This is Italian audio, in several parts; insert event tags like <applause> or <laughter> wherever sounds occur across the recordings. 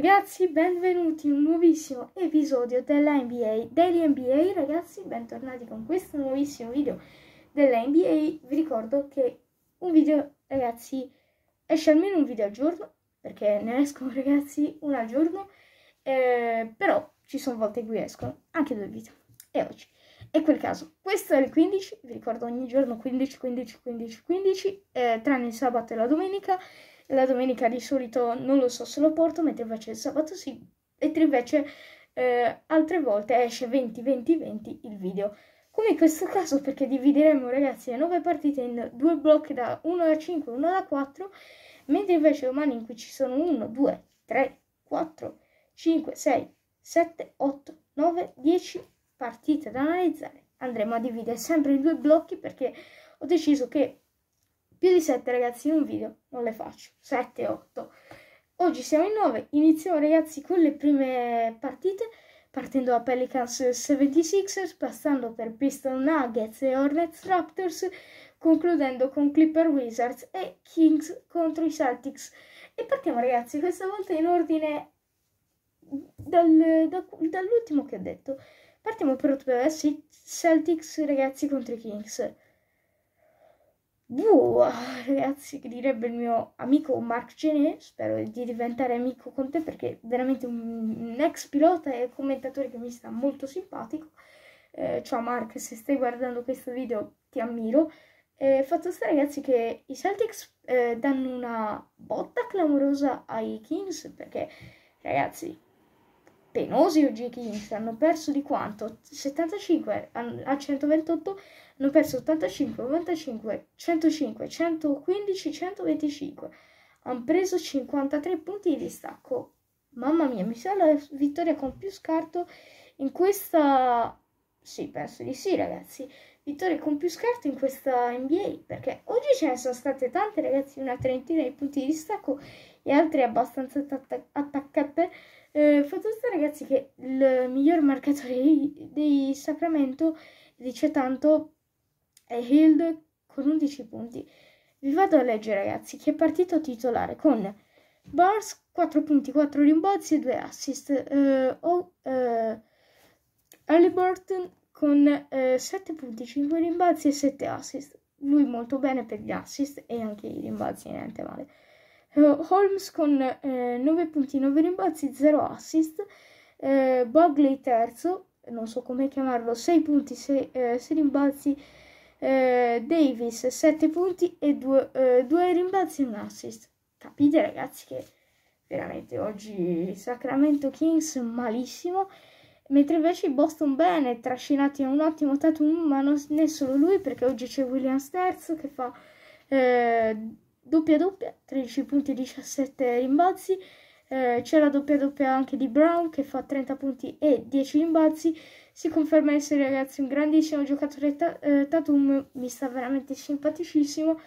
Ragazzi, benvenuti in un nuovissimo episodio della NBA, Daily NBA. Ragazzi, bentornati con questo nuovissimo video della NBA. Vi ricordo che un video, ragazzi, esce almeno un video al giorno, perché ne escono, <laughs> ragazzi, uno al giorno. Eh, però ci sono volte in cui escono anche due video. E oggi è quel caso. Questo è il 15, vi ricordo ogni giorno 15, 15, 15, 15, eh, tranne il sabato e la domenica la domenica di solito non lo so se lo porto, mentre invece il sabato sì, mentre invece eh, altre volte esce 20-20-20 il video. Come in questo caso perché divideremo ragazzi le 9 partite in due blocchi da 1 da 5 e 1 da 4, mentre invece domani in cui ci sono 1, 2, 3, 4, 5, 6, 7, 8, 9, 10 partite da analizzare. Andremo a dividere sempre in due blocchi perché ho deciso che più di 7 ragazzi in un video non le faccio, 7, 8. Oggi siamo in 9, iniziamo ragazzi con le prime partite, partendo da Pelicans 76ers, passando per Pistol Nuggets e Hornets Raptors, concludendo con Clipper Wizards e Kings contro i Celtics. E partiamo ragazzi, questa volta in ordine dal, da, dall'ultimo che ho detto. Partiamo per Celtics ragazzi contro i Kings. Buh, ragazzi, che direbbe il mio amico Marc Genet, spero di diventare amico con te perché veramente un, ex pilota e commentatore che mi sta molto simpatico. Eh, ciao Marc, se stai guardando questo video ti ammiro. Eh, fatto sta ragazzi che i Celtics eh, danno una botta clamorosa ai Kings perché ragazzi penosi OG Kings cioè hanno perso di quanto? 75 a 128, hanno perso 85, 95, 105, 115, 125. Hanno preso 53 punti di distacco. Mamma mia, mi sa la vittoria con più scarto in questa... Sì, penso di sì, ragazzi. Vittoria con più scarto in questa NBA, perché oggi ce ne sono state tante, ragazzi, una trentina di punti di distacco e altre abbastanza attaccate eh, fatto sta ragazzi che il miglior marcatore di, di Sacramento dice tanto è Hild con 11 punti. Vi vado a leggere ragazzi che è partito titolare con Bars 4 punti, 4 rimbalzi e 2 assist. Eh, o, oh, eh, Halliburton con eh, 7 punti, 5 rimbalzi e 7 assist. Lui molto bene per gli assist e anche i rimbalzi niente male. Holmes con eh, 9.9 rimbalzi, 0 assist, eh, Bogley terzo, non so come chiamarlo, 6 punti, 6, eh, 6 rimbalzi, eh, Davis 7 punti e 2, 2 eh, rimbalzi e un assist. Capite ragazzi che veramente oggi Sacramento Kings malissimo, mentre invece i Boston bene, trascinati a un ottimo tatum, ma non è solo lui perché oggi c'è Williams terzo che fa... Eh, doppia doppia, 13 punti e 17 rimbalzi. Eh, c'è la doppia doppia anche di Brown che fa 30 punti e 10 rimbalzi. Si conferma essere ragazzi un grandissimo giocatore. Ta- eh, Tatum mi sta veramente simpaticissimo.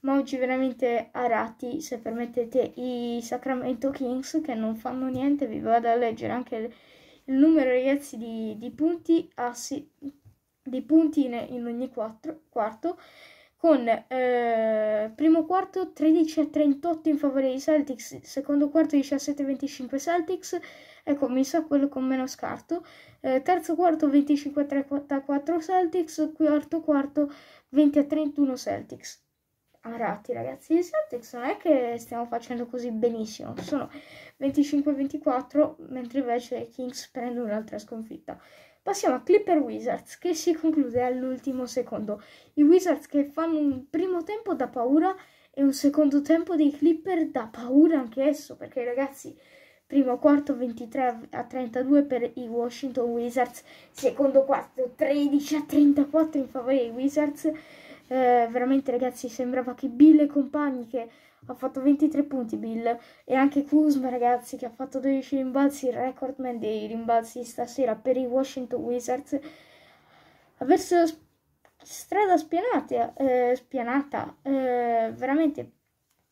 Ma oggi veramente a ratti, se permettete, i Sacramento Kings che non fanno niente. Vi vado a leggere anche il, numero, ragazzi, di, di punti, assi, di punti in, in ogni quattro, quarto con eh, primo quarto 13 a 38 in favore dei Celtics, secondo quarto 17 a 25 Celtics, ecco mi sa quello con meno scarto, eh, terzo quarto 25 a 34 Celtics, quarto quarto 20 a 31 Celtics. Arati ragazzi, i Celtics non è che stiamo facendo così benissimo, sono 25 a 24, mentre invece i Kings prendono un'altra sconfitta. Passiamo a Clipper Wizards che si conclude all'ultimo secondo. I Wizards che fanno un primo tempo da paura e un secondo tempo dei Clipper da paura anche esso, perché ragazzi, primo quarto 23 a 32 per i Washington Wizards, secondo quarto 13 a 34 in favore dei Wizards. Eh, veramente ragazzi sembrava che Bill e compagni che ha fatto 23 punti Bill e anche Kuzma ragazzi che ha fatto 12 rimbalzi, il recordman dei rimbalzi stasera per i Washington Wizards ha verso strada spianata, eh, spianata eh, veramente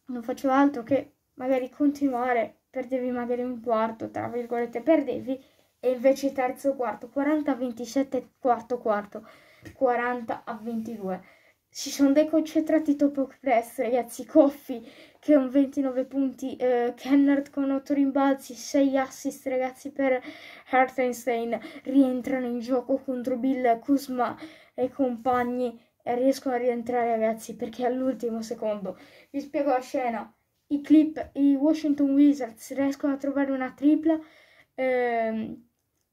non faceva altro che magari continuare, perdevi magari un quarto, tra virgolette perdevi e invece terzo quarto, 40 a 27 quarto quarto, 40 a 22 si sono deconcentrati top of press, ragazzi. Coffi che un 29 punti, eh, Kennard con 8 rimbalzi, 6 assist, ragazzi, per Hartenstein. Rientrano in gioco contro Bill, Kuzma e compagni. E riescono a rientrare, ragazzi, perché è all'ultimo secondo. Vi spiego la scena. I clip, i Washington Wizards riescono a trovare una tripla. Ehm,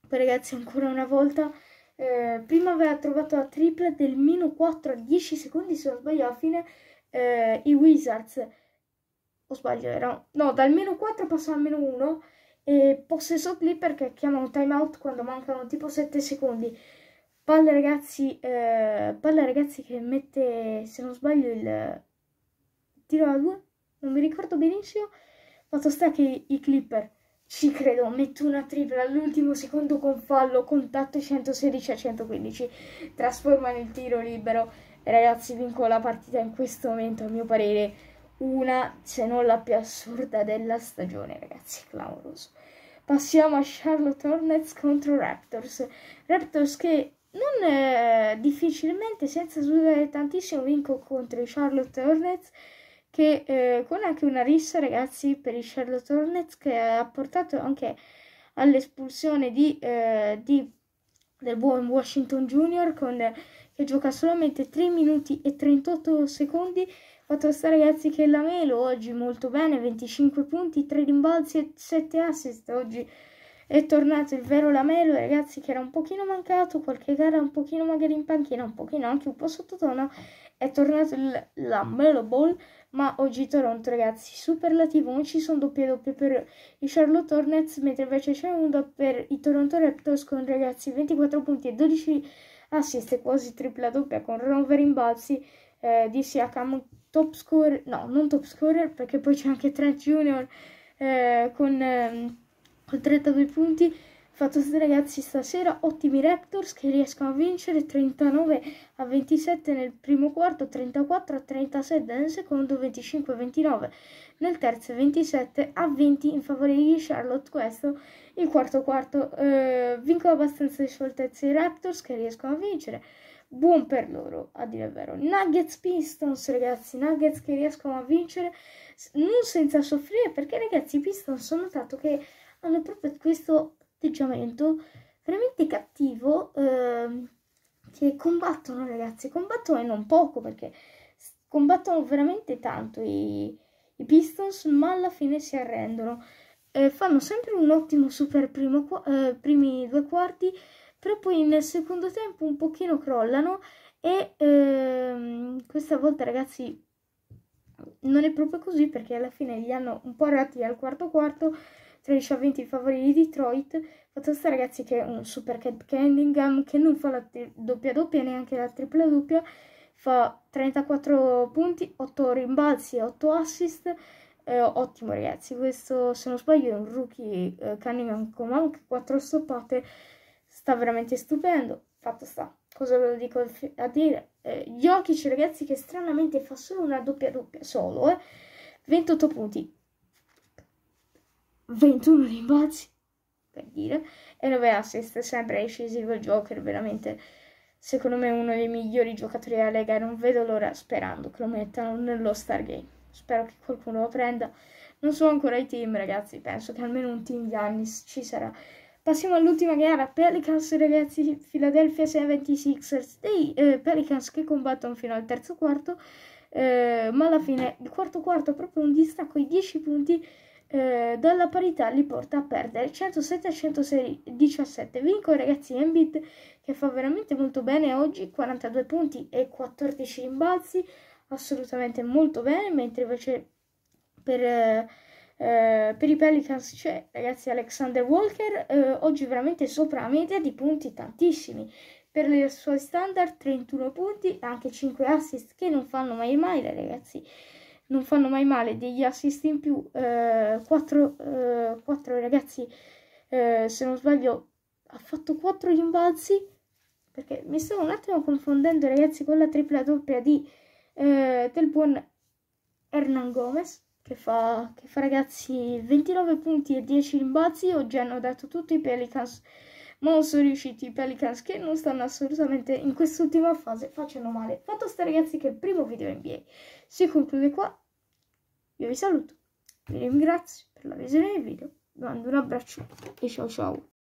poi, ragazzi, ancora una volta eh, prima aveva trovato la triple del meno 4 a 10 secondi se non sbaglio alla fine eh, i Wizards o sbaglio era no dal meno 4 passò al meno 1 e possesso Clipper che chiamano timeout quando mancano tipo 7 secondi palla ragazzi eh, palla ragazzi che mette se non sbaglio il tiro a 2 non mi ricordo benissimo fatto sta che i Clipper ci credo, metto una tripla all'ultimo secondo con fallo, contatto 116 a 115, trasforma nel tiro libero. Ragazzi, vinco la partita in questo momento, a mio parere, una, se non la più assurda della stagione, ragazzi, clamoroso. Passiamo a Charlotte Hornets contro Raptors. Raptors che non eh, difficilmente, senza sudare tantissimo, vinco contro i Charlotte Hornets che eh, con anche una rissa ragazzi per il Charlotte Hornets che ha portato anche all'espulsione di, eh, di, del buon Washington Junior Con, che gioca solamente 3 minuti e 38 secondi fatto sta ragazzi che la Melo oggi molto bene 25 punti, 3 rimbalzi e 7 assist oggi è tornato il vero Lamelo, ragazzi, che era un pochino mancato, qualche gara un pochino magari in panchina, un pochino anche un po' sottotono, è tornato il Lamelo Ball, ma oggi Toronto, ragazzi, superlativo, non ci sono doppie doppie per i Charlotte Hornets, mentre invece c'è un doppio per i Toronto Raptors con, ragazzi, 24 punti e 12 assist, quasi tripla doppia con Rover rimbalzi eh, di Siakam, top scorer, no, non top scorer, perché poi c'è anche Trent Junior eh, con... Eh, con 39 punti. Fatto sta ragazzi stasera, ottimi Raptors che riescono a vincere 39 a 27 nel primo quarto, 34 a 36 nel secondo, 25 a 29 nel terzo, 27 a 20 in favore di Charlotte. Questo il quarto quarto eh, vincono abbastanza di scioltezza i Raptors che riescono a vincere. Buon per loro, a dire il vero. Nuggets Pistons, ragazzi, Nuggets che riescono a vincere non senza soffrire perché ragazzi i Pistons ho notato che hanno proprio questo atteggiamento veramente cattivo eh, che combattono ragazzi, combattono e non poco perché combattono veramente tanto i, i Pistons ma alla fine si arrendono. Eh, fanno sempre un ottimo super primo, eh, primi due quarti però poi nel secondo tempo un pochino crollano e ehm, questa volta ragazzi non è proprio così perché alla fine li hanno un po' arrati al quarto quarto 13 a 20 i favori di Detroit. Fatto sta ragazzi che è un super Cat Candingham che non fa la doppia doppia neanche la tripla doppia, fa 34 punti, 8 rimbalzi e 8 assist. Eh, ottimo ragazzi, questo se non sbaglio è un rookie eh, Cunningham con anche 4 stoppate, sta veramente stupendo, fatto sta, cosa ve lo dico a dire? Eh, Jokic ragazzi che stranamente fa solo una doppia doppia, solo eh, 28 punti, 21 rimbalzi, per dire, e 9 assist, sempre decisivo il Joker, veramente secondo me uno dei migliori giocatori della Lega non vedo l'ora sperando che lo mettano nello Star Game. Spero che qualcuno lo prenda. Non sono ancora i team, ragazzi, penso che almeno un team di Annis ci sarà. Passiamo all'ultima gara, Pelicans ragazzi, Philadelphia 76ers, dei eh, Pelicans che combattono fino al terzo quarto, eh, ma alla fine il quarto quarto è proprio un distacco i 10 punti eh, dalla parità li porta a perdere 107 a 117 vinco ragazzi Embiid che fa veramente molto bene oggi 42 punti e 14 rimbalzi assolutamente molto bene mentre invece per, eh, eh, per i Pelicans c'è ragazzi Alexander Walker eh, oggi veramente sopra la media di punti tantissimi per i suoi standard 31 punti anche 5 assist che non fanno mai male ragazzi non fanno mai male, degli assist in più, eh, 4, eh, 4 ragazzi, eh, se non sbaglio, ha fatto 4 rimbalzi, perché mi stavo un attimo confondendo ragazzi con la tripla doppia di, eh, del buon Hernan Gomez, che fa, che fa ragazzi 29 punti e 10 rimbalzi, oggi hanno dato tutti i Pelicans ma non sono riusciti i Pelicans che non stanno assolutamente in quest'ultima fase facendo male. Fatto sta ragazzi che il primo video NBA si conclude qua io vi saluto, vi ringrazio per la visione del video, vi mando un abbraccio e ciao ciao.